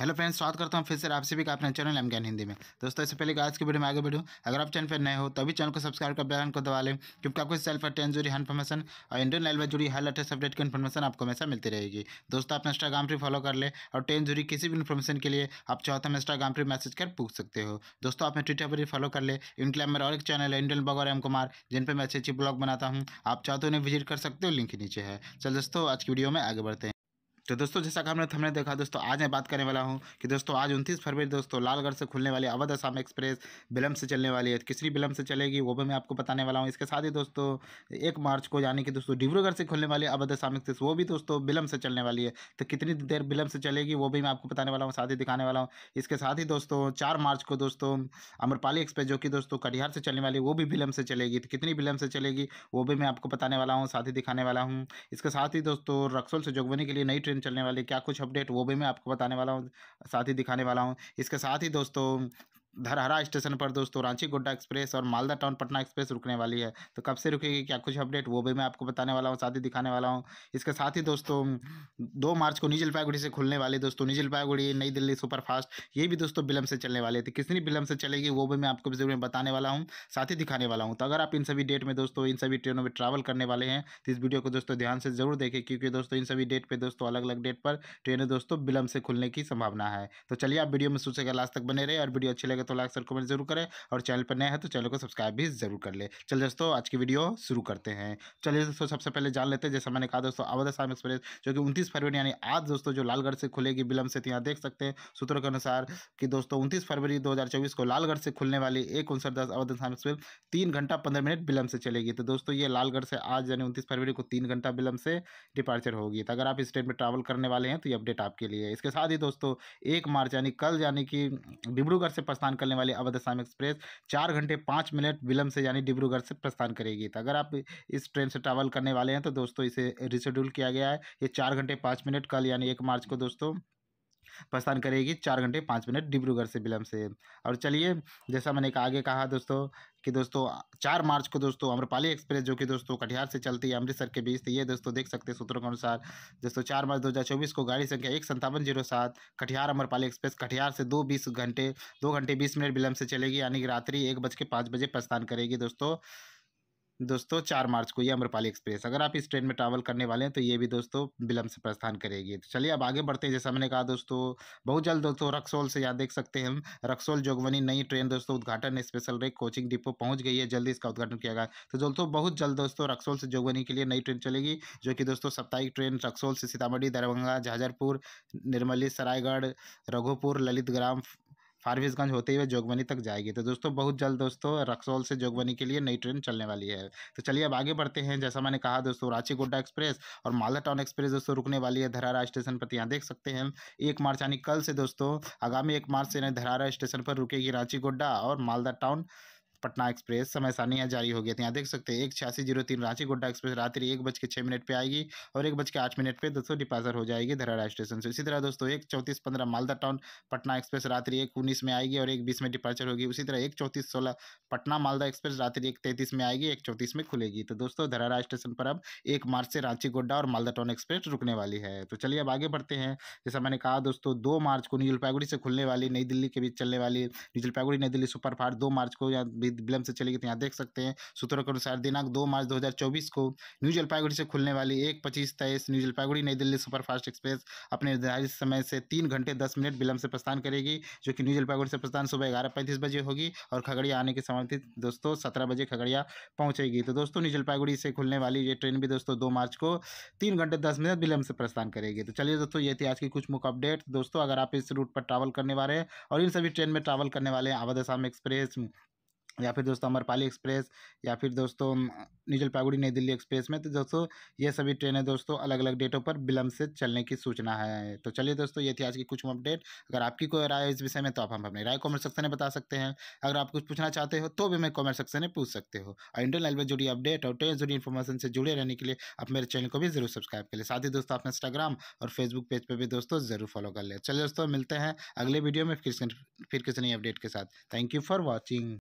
hello friends स्वागत करता हूँ फिर से आपसे भी आपने अपने चैनल एम ज्ञान हिंदी में दोस्तों इससे पहले आज की वीडियो में आगे बढ़ूँ अगर आप चैनल पर नए हो तो अभी चैनल को सब्सक्राइब कर बेलन को दबा लें क्योंकि आपको इस चैनल पर टेन जुड़ी हर इन्फॉर्मेशन और इंडियन रेलवे जुड़ी हर लेटेस्ट अपडेट की इन्फॉर्मेशन आपको हमेशा मिलती रहेगी दोस्तों आप इंस्टाग्राम पर फॉलो कर ले और टेन जुड़ी किसी भी इन्फॉर्मेशन के लिए आप चाहते हैं इंस्टाग्राम पर मैसेज कर पूछ सकते हो दोस्तों आपने ट्विटर पर भी फॉलो कर ले इनके लिए और एक चैनल है इंडियन ब्लॉगर एम कुमार जिन पर मैं अच्छी अच्छी ब्लॉग बनाता हूँ आप चाहते हो तो उन्हें विजिट कर सकते हो लिंक नीचे है चल दोस्तों आज की वीडियो में आगे बढ़ते हैं तो दोस्तों जैसा कि हमने हमने देखा दोस्तों आज मैं बात करने वाला हूँ कि दोस्तों आज उनतीस फरवरी दोस्तों लालगढ़ से खुलने वाली अवध असम एक्सप्रेस विलम्ब से चलने वाली है किसरी विलम्ब से चलेगी वो भी मैं आपको बताने वाला हूँ इसके साथ ही दोस्तों एक मार्च को यानी कि दोस्तों डिब्रूगढ़ से खुलने वाली अवध असम एक्सप्रेस वो भी दोस्तों विलम्ब से चलने वाली है तो कितनी देर विलम्ब से चलेगी वो भी मैं आपको बताने वाला हूँ साथ ही दिखाने वाला हूँ इसके साथ ही दोस्तों चार मार्च को दोस्तों अमरपाली एक्सप्रेस जो कि दोस्तों कटिहार से चलने वाली वो भी विलम्ब से चलेगी तो कितनी विलम्ब से चलेगी वो भी मैं आपको बताने वाला हूँ साथ ही दिखाने वाला हूँ इसके साथ ही दोस्तों रक्सोल से जोगबनी के लिए नई ट्रेन दिन चलने वाली क्या कुछ अपडेट वो भी मैं आपको बताने वाला हूँ साथ ही दिखाने वाला हूँ इसके साथ ही दोस्तों धरहरा स्टेशन पर दोस्तों रांची गोड्डा एक्सप्रेस और मालदा टाउन पटना एक्सप्रेस रुकने वाली है तो कब से रुकेगी क्या कुछ अपडेट वो भी मैं आपको बताने वाला हूँ साथ ही दिखाने वाला हूँ इसके साथ ही दोस्तों दो मार्च को निजी जलपाईगुड़ी से खुलने वाली दोस्तों निजी जलपाईगुड़ी नई दिल्ली सुपरफास्ट ये भी दोस्तों विलम्ब से चलने वाले थे तो कितनी विलम्ब से चलेगी वो भी मैं आपको जरूर बताने वाला हूँ साथ ही दिखाने वाला हूँ तो अगर आप इन सभी डेट में दोस्तों इन सभी ट्रेनों में ट्रैवल करने वाले हैं तो इस वीडियो को दोस्तों ध्यान से जरूर देखें क्योंकि दोस्तों इन सभी डेट पर दोस्तों अलग अलग डेट पर ट्रेनें दोस्तों विलम्ब से खुलने की संभावना है तो चलिए आप वीडियो में सोचेगा लास्ट तक बने रहे और वीडियो अच्छी लगे तो तो लाइक सर कमेंट जरूर करें और चैनल पर नए हैं तो चैनल को सब्सक्राइब भी जरूर कर ले चल दोस्तों आज की वीडियो शुरू करते हैं चलिए दोस्तों सबसे पहले जान लेते हैं जैसा मैंने कहा दोस्तों अवध आसाम एक्सप्रेस जो कि उनतीस फरवरी यानी आज दोस्तों जो लालगढ़ से खुलेगी विलंब से तो यहाँ देख सकते हैं सूत्रों के अनुसार कि दोस्तों उनतीस फरवरी दो को लालगढ़ से खुलने वाली एक उनसठ दस अवध आसाम एक्सप्रेस तीन घंटा पंद्रह मिनट विलंब से चलेगी तो दोस्तों ये लालगढ़ से आज यानी उनतीस फरवरी को तीन घंटा विलंब से डिपार्चर होगी तो अगर आप इस ट्रेन में ट्रैवल करने वाले हैं तो ये अपडेट आपके लिए इसके साथ ही दोस्तों एक मार्च यानी कल यानी कि डिब्रूगढ़ से प्रस्थान प्रस्थान करने वाली अवध असम एक्सप्रेस चार घंटे पाँच मिनट विलम्ब से यानी डिब्रूगढ़ से प्रस्थान करेगी तो अगर आप इस ट्रेन से ट्रैवल करने वाले हैं तो दोस्तों इसे रिशेड्यूल किया गया है ये चार घंटे पाँच मिनट कल यानी एक मार्च को दोस्तों प्रस्थान करेगी चार घंटे पाँच मिनट डिब्रूगढ़ से विलम्ब से और चलिए जैसा मैंने कहा आगे कहा दोस्तों कि दोस्तों चार मार्च को दोस्तों अम्रपाली एक्सप्रेस जो कि दोस्तों कटिहार से चलती है अमृतसर के बीच तो ये दोस्तों देख सकते हैं सूत्रों के अनुसार दोस्तों चार मार्च दो को गाड़ी संख्या एक संतावन जीरो सात कटिहार अम्रपाली एक्सप्रेस कटिहार से दो बीस घंटे दो घंटे बीस मिनट विलम्ब से चलेगी यानी कि रात्रि एक बज के पाँच बजे प्रस्थान करेगी दोस्तों दोस्तों चार मार्च को ये अम्रपाली एक्सप्रेस अगर आप इस ट्रेन में ट्रैवल करने वाले हैं तो ये भी दोस्तों विलंब से प्रस्थान करेगी तो चलिए अब आगे बढ़ते हैं जैसा मैंने कहा दोस्तों बहुत जल्द दोस्तों रक्सोल से याद देख सकते हैं हम रक्सोल जोगवनी नई ट्रेन दोस्तों उद्घाटन स्पेशल रेक कोचिंग डिपो पहुँच गई है जल्दी इसका उद्घाटन किया गया तो दोस्तों बहुत जल्द दोस्तों रक्सोल से जोगवनी के लिए नई ट्रेन चलेगी जो कि दोस्तों साप्ताहिक ट्रेन रक्सोल से सीतामढ़ी दरभंगा झाझरपुर निर्मली सरायगढ़ रघुपुर ललित फारबिसगंज होते हुए जोगबनी तक जाएगी तो दोस्तों बहुत जल्द दोस्तों रक्सौल से जोगबनी के लिए नई ट्रेन चलने वाली है तो चलिए अब आगे बढ़ते हैं जैसा मैंने कहा दोस्तों रांची गोड्डा एक्सप्रेस और मालदा टाउन एक्सप्रेस दोस्तों रुकने वाली है धरारा स्टेशन पर तो यहाँ देख सकते हैं एक मार्च यानी कल से दोस्तों आगामी एक मार्च से धरारा स्टेशन पर रुकेगी रांची गोड्डा और मालदा टाउन पटना एक्सप्रेस समय सारणी जारी हो गया था यहाँ देख सकते हैं एक छियासी जीरो तीन रांची गोड्डा एक्सप्रेस रात्रि एक बज के छः मिनट पर आएगी और एक बज के आठ मिनट पर दोस्तों डिपाजर हो जाएगी धरारा स्टेशन से इसी तरह दोस्तों एक चौंतीस पंद्रह मालदा टाउन पटना एक्सप्रेस रात्रि एक उन्नीस में आएगी और एक बीस में डिपार्चर होगी उसी तरह एक चौंतीस सोलह पटना मालदा एक्सप्रेस रात्रि एक तैंतीस में आएगी एक चौंतीस में खुलेगी तो दोस्तों धरारा स्टेशन पर अब एक मार्च से रांची गोड्डा और मालदा टाउन एक्सप्रेस रुकने वाली है तो चलिए अब आगे बढ़ते हैं जैसा मैंने कहा दोस्तों दो मार्च को न्यू जलपाईगुड़ी से खुलने वाली नई दिल्ली के बीच चलने वाली न्यू जलपाईगुड़ी नई दिल्ली सुपरफास्ट दो मार्च को या विलंब से चलेगी थी तो यहाँ देख सकते हैं सूत्रों के अनुसार दिनांक दो मार्च 2024 को न्यू जलपाईगुड़ी से खुलने वाली एक पच्चीस तेईस न्यू जलपाईगुड़ी नई दिल्ली सुपरफास्ट एक्सप्रेस अपने निर्धारित समय से तीन घंटे दस मिनट विलंब से प्रस्थान करेगी जो कि न्यू जलपाईगुड़ी से प्रस्थान सुबह ग्यारह पैंतीस बजे होगी और खगड़िया आने के समर्थित दोस्तों सत्रह बजे खगड़िया पहुंचेगी तो दोस्तों न्यू जलपाईगुड़ी से खुलने वाली ये ट्रेन भी दोस्तों दो मार्च को तीन घंटे दस मिनट विलंब से प्रस्थान करेगी तो चलिए दोस्तों ये थी आज की कुछ मुख्य अपडेट दोस्तों अगर आप इस रूट पर ट्रैवल करने वाले हैं और इन सभी ट्रेन में ट्रैवल करने वाले हैं आवाद आसाम एक्सप्रेस या फिर दोस्तों अमरपाली एक्सप्रेस या फिर दोस्तों निजल पागुड़ी नई दिल्ली एक्सप्रेस में तो दोस्तों ये सभी ट्रेनें दोस्तों अलग अलग डेटों पर विलंब से चलने की सूचना है तो चलिए दोस्तों ये थी आज की कुछ अपडेट अगर आपकी कोई राय है इस विषय में तो आप हम अपनी राय कॉमेंट सेक्शन में बता सकते हैं अगर आप कुछ पूछना चाहते हो तो भी मैं कॉमेंट सेक्शन में पूछ सकते हो और इंडियन रेलवे जुड़ी अपडेट और ट्रेन जुड़ी इन्फॉर्मेशन से जुड़े रहने के लिए आप मेरे चैनल को भी जरूर सब्सक्राइब कर ले साथ ही दोस्तों आप इंस्टाग्राम और फेसबुक पेज पर भी दोस्तों जरूर फॉलो कर ले चलिए दोस्तों मिलते हैं अगले वीडियो में फिर फिर किसी नई अपडेट के साथ थैंक यू फॉर वॉचिंग